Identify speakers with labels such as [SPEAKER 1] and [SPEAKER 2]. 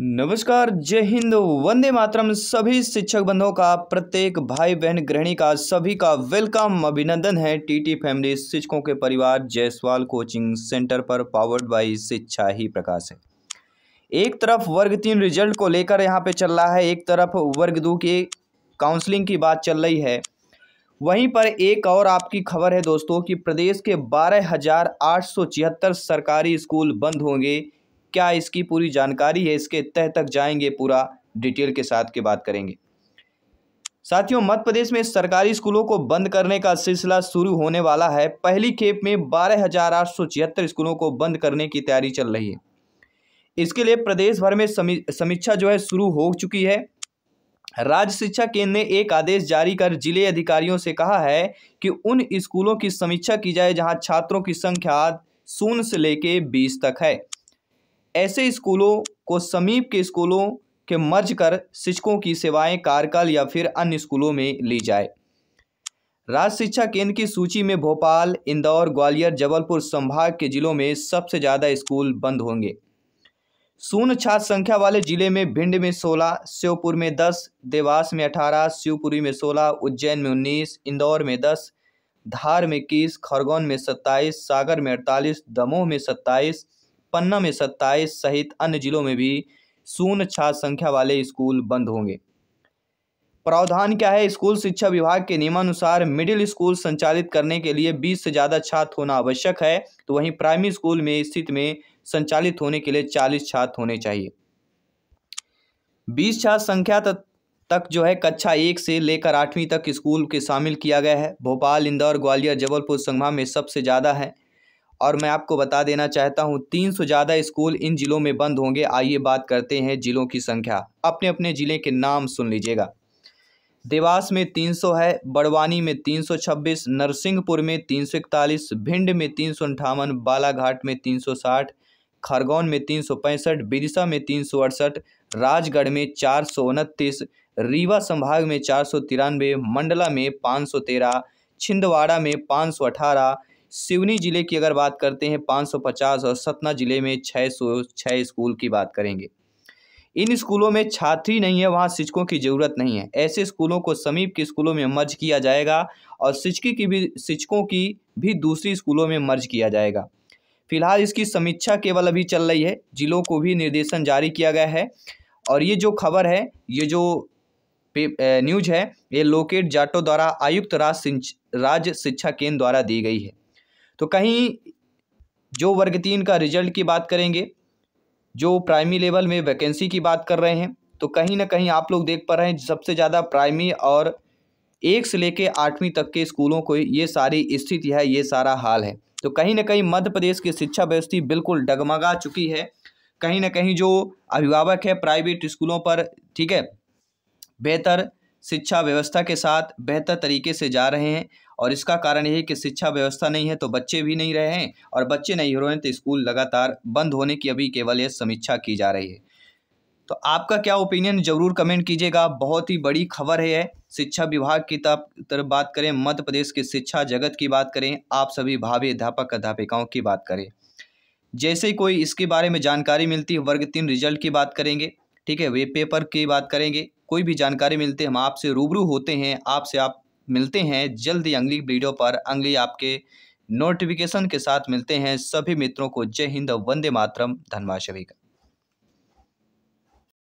[SPEAKER 1] नमस्कार जय हिंद वंदे मातरम सभी शिक्षक बंधुओं का प्रत्येक भाई बहन गृहिणी का सभी का वेलकम अभिनंदन है टीटी फैमिली शिक्षकों के परिवार जयसवाल कोचिंग सेंटर पर पावर्ड बाई शिक्षा ही प्रकाश है एक तरफ वर्ग तीन रिजल्ट को लेकर यहां पे चल रहा है एक तरफ वर्ग दो की काउंसलिंग की बात चल रही है वहीं पर एक और आपकी खबर है दोस्तों कि प्रदेश के बारह सरकारी स्कूल बंद होंगे क्या इसकी पूरी जानकारी है इसके तह तक जाएंगे पूरा डिटेल के साथ के बात करेंगे साथियों मध्य प्रदेश में सरकारी स्कूलों को बंद करने का सिलसिला शुरू होने वाला है पहली खेप में बारह हजार आठ सौ छिहत्तर स्कूलों को बंद करने की तैयारी चल रही है इसके लिए प्रदेश भर में समीक्षा जो है शुरू हो चुकी है राज्य शिक्षा केंद्र ने एक आदेश जारी कर जिले अधिकारियों से कहा है कि उन स्कूलों की समीक्षा की जाए जहां छात्रों की संख्या शून्य से लेके बीस तक है ऐसे स्कूलों को समीप के स्कूलों के मर्ज कर शिक्षकों की सेवाएं कार्यकाल या फिर अन्य स्कूलों में ली जाए राज्य शिक्षा केंद्र की सूची में भोपाल इंदौर ग्वालियर जबलपुर संभाग के जिलों में सबसे ज़्यादा स्कूल बंद होंगे शून्य छात्र संख्या वाले जिले में भिंड में सोलह श्योपुर में दस देवास में अठारह शिवपुरी में सोलह उज्जैन में उन्नीस इंदौर में दस धार में इक्कीस खरगोन में सत्ताईस सागर में अड़तालीस दमोह में सत्ताईस पन्ना में सत्ताईस सहित अन्य जिलों में भी शून्य छात्र संख्या वाले स्कूल बंद होंगे प्रावधान क्या है स्कूल शिक्षा विभाग के नियमानुसार मिडिल स्कूल संचालित करने के लिए 20 से ज़्यादा छात्र होना आवश्यक है तो वहीं प्राइमरी स्कूल में स्थित में संचालित होने के लिए 40 छात्र होने चाहिए 20 छात्र संख्या तक जो है कक्षा एक से लेकर आठवीं तक स्कूल के शामिल किया गया है भोपाल इंदौर ग्वालियर जबलपुर संगमा में सबसे ज़्यादा है और मैं आपको बता देना चाहता हूं तीन सौ ज़्यादा स्कूल इन ज़िलों में बंद होंगे आइए बात करते हैं ज़िलों की संख्या अपने अपने ज़िले के नाम सुन लीजिएगा देवास में 300 है बड़वानी में 326, नरसिंहपुर में 341, भिंड में तीन सौ अंठावन बालाघाट में 360, खरगोन में पैंसठ विदिशा में तीन सौ अड़सठ राजगढ़ में चार सौ उनतीस रीवा संभाग में चार सौ तिरानवे मंडला में पाँच सौ तेरह छिंदवाड़ा में पाँच सौ अठारह सिवनी जिले की अगर बात करते हैं 550 और सतना जिले में 606 स्कूल की बात करेंगे इन स्कूलों में छात्री नहीं है वहाँ शिक्षकों की जरूरत नहीं है ऐसे स्कूलों को समीप के स्कूलों में मर्ज किया जाएगा और शिक्षकी की भी शिक्षकों की भी दूसरी स्कूलों में मर्ज किया जाएगा फिलहाल इसकी समीक्षा केवल अभी चल रही है जिलों को भी निर्देशन जारी किया गया है और ये जो खबर है ये जो न्यूज है ये लोकेट जाटो द्वारा आयुक्त राज राज्य शिक्षा केंद्र द्वारा दी गई है तो कहीं जो वर्ग तीन का रिजल्ट की बात करेंगे जो प्राइमरी लेवल में वैकेंसी की बात कर रहे हैं तो कहीं ना कहीं आप लोग देख पा रहे हैं सबसे ज़्यादा प्राइमरी और एक से लेके आठवीं तक के स्कूलों को ये सारी स्थिति है ये सारा हाल है तो कहीं ना कहीं मध्य प्रदेश की शिक्षा व्यवस्था बिल्कुल डगमगा चुकी है कहीं ना कहीं जो अभिभावक है प्राइवेट स्कूलों पर ठीक है बेहतर शिक्षा व्यवस्था के साथ बेहतर तरीके से जा रहे हैं और इसका कारण है कि शिक्षा व्यवस्था नहीं है तो बच्चे भी नहीं रहे हैं और बच्चे नहीं हो रहे हैं तो स्कूल लगातार बंद होने की अभी केवल यह समीक्षा की जा रही है तो आपका क्या ओपिनियन जरूर कमेंट कीजिएगा बहुत ही बड़ी खबर है शिक्षा विभाग की तरफ बात करें मध्य प्रदेश के शिक्षा जगत की बात करें आप सभी भावी अध्यापक अध्यापिकाओं की बात करें जैसे ही कोई इसके बारे में जानकारी मिलती है वर्ग तीन रिजल्ट की बात करेंगे ठीक है वे पेपर की बात करेंगे कोई भी जानकारी मिलती है हम आपसे रूबरू होते हैं आपसे आप मिलते हैं जल्द अंगली वीडियो पर अंगली आपके नोटिफिकेशन के साथ मिलते हैं सभी मित्रों को जय हिंद वंदे मातरम धन्यवाद सभी का